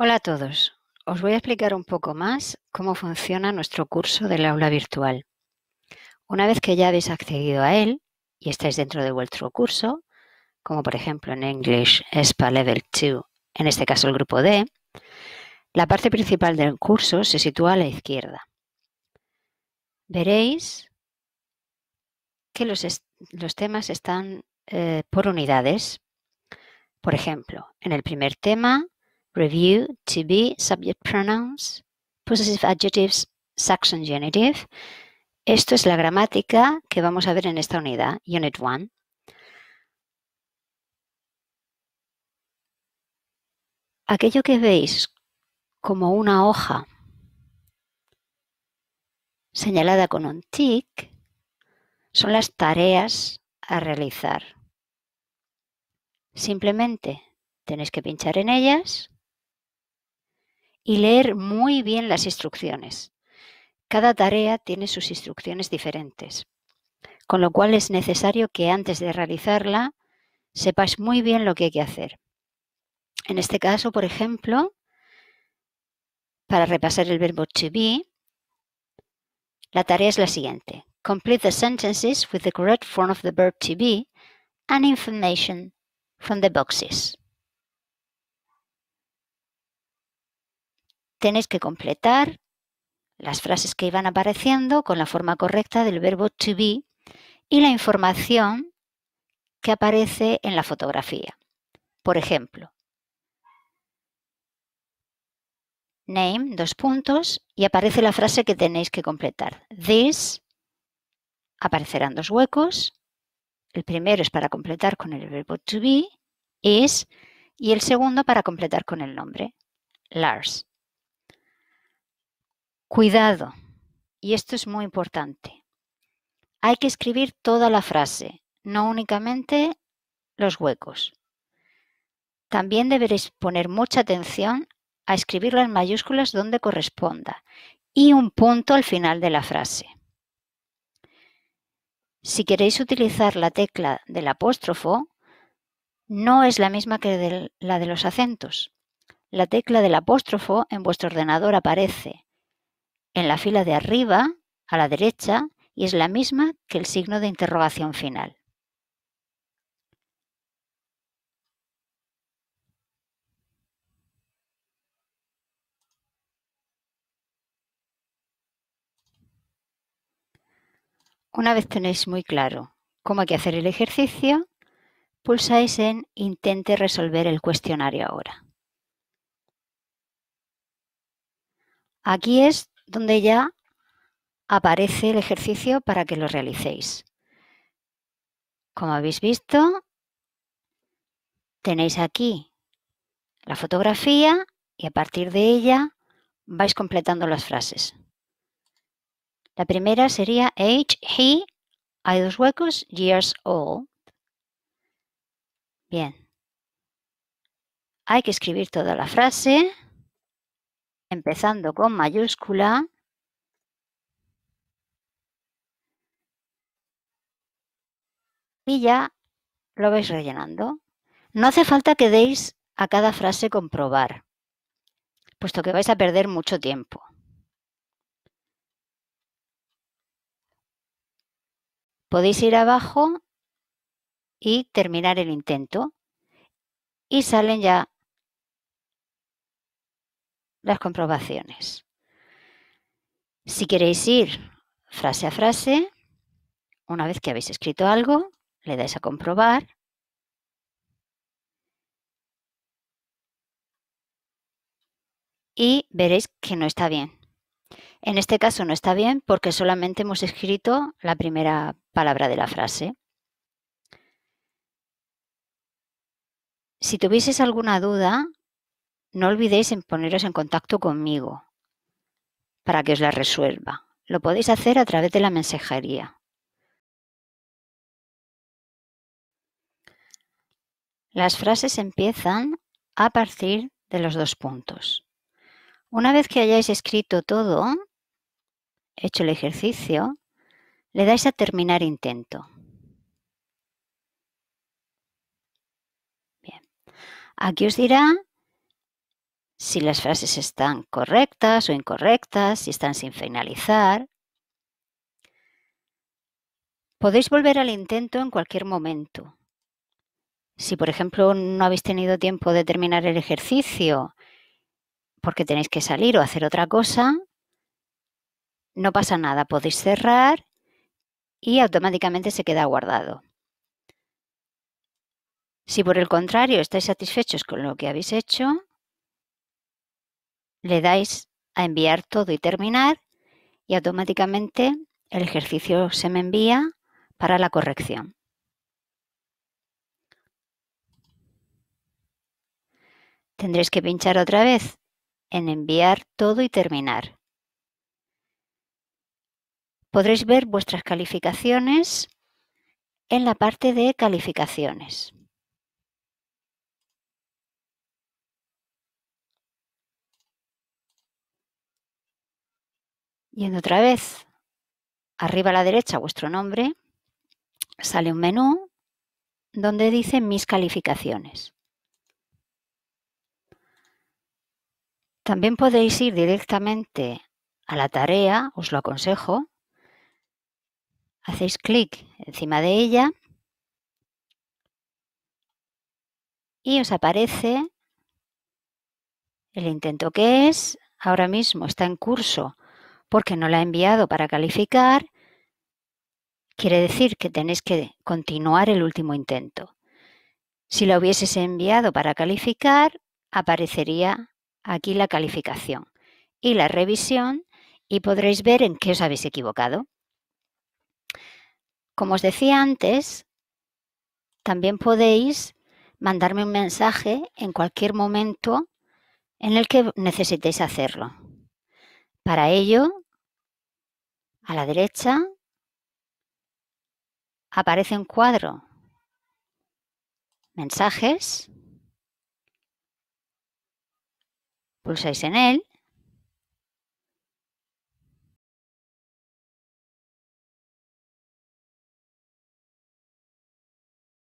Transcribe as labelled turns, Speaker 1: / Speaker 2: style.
Speaker 1: Hola a todos. Os voy a explicar un poco más cómo funciona nuestro curso del aula virtual. Una vez que ya habéis accedido a él y estáis dentro de vuestro curso, como por ejemplo en English ESPA Level 2, en este caso el grupo D, la parte principal del curso se sitúa a la izquierda. Veréis que los, temas están eh, por unidades. Por ejemplo, en el primer tema review, to be, subject pronouns, possessive adjectives, Saxon genitive. Esto es la gramática que vamos a ver en esta unidad, Unit 1. Aquello que veis como una hoja señalada con un tick son las tareas a realizar. Simplemente tenéis que pinchar en ellas y leer muy bien las instrucciones. Cada tarea tiene sus instrucciones diferentes, con lo cual es necesario que antes de realizarla sepas muy bien lo que hay que hacer. En este caso, por ejemplo, para repasar el verbo to be, la tarea es la siguiente. Complete the sentences with the correct form of the verb to be and information from the boxes. tenéis que completar las frases que iban apareciendo con la forma correcta del verbo to be y la información que aparece en la fotografía. Por ejemplo, name, dos puntos, y aparece la frase que tenéis que completar. This, aparecerán dos huecos. El primero es para completar con el verbo to be, is, y el segundo para completar con el nombre, Lars. Cuidado, y esto es muy importante. Hay que escribir toda la frase, no únicamente los huecos. También deberéis poner mucha atención a escribir las mayúsculas donde corresponda y un punto al final de la frase. Si queréis utilizar la tecla del apóstrofo, no es la misma que la de los acentos. La tecla del apóstrofo en vuestro ordenador aparece en la fila de arriba, a la derecha, y es la misma que el signo de interrogación final. Una vez tenéis muy claro cómo hay que hacer el ejercicio, pulsáis en Intente resolver el cuestionario ahora. Aquí es donde ya aparece el ejercicio para que lo realicéis. Como habéis visto, tenéis aquí la fotografía y a partir de ella vais completando las frases. La primera sería H he, hay dos huecos, years old. Bien. Hay que escribir toda la frase empezando con mayúscula. Y ya lo veis rellenando. No hace falta que deis a cada frase comprobar, puesto que vais a perder mucho tiempo. Podéis ir abajo y terminar el intento. Y salen ya las comprobaciones. Si queréis ir frase a frase, una vez que habéis escrito algo, le dais a comprobar. Y veréis que no está bien. En este caso no está bien porque solamente hemos escrito la primera palabra de la frase. Si tuvieses alguna duda, no olvidéis en poneros en contacto conmigo para que os la resuelva. Lo podéis hacer a través de la mensajería. Las frases empiezan a partir de los dos puntos. Una vez que hayáis escrito todo, hecho el ejercicio, le dais a terminar intento. Bien. Aquí os dirá si las frases están correctas o incorrectas, si están sin finalizar. Podéis volver al intento en cualquier momento. Si, por ejemplo, no habéis tenido tiempo de terminar el ejercicio porque tenéis que salir o hacer otra cosa, no pasa nada, podéis cerrar y automáticamente se queda guardado. Si por el contrario estáis satisfechos con lo que habéis hecho, le dais a enviar todo y terminar y automáticamente el ejercicio se me envía para la corrección. Tendréis que pinchar otra vez en enviar todo y terminar. Podréis ver vuestras calificaciones en la parte de calificaciones. en otra vez arriba a la derecha vuestro nombre, sale un menú donde dice mis calificaciones. También podéis ir directamente a la tarea, os lo aconsejo. Hacéis clic encima de ella y os aparece el intento que es. Ahora mismo está en curso porque no la ha enviado para calificar, quiere decir que tenéis que continuar el último intento. Si la hubieses enviado para calificar, aparecería aquí la calificación y la revisión y podréis ver en qué os habéis equivocado. Como os decía antes, también podéis mandarme un mensaje en cualquier momento en el que necesitéis hacerlo. Para ello, a la derecha aparece un cuadro Mensajes. Pulsáis en él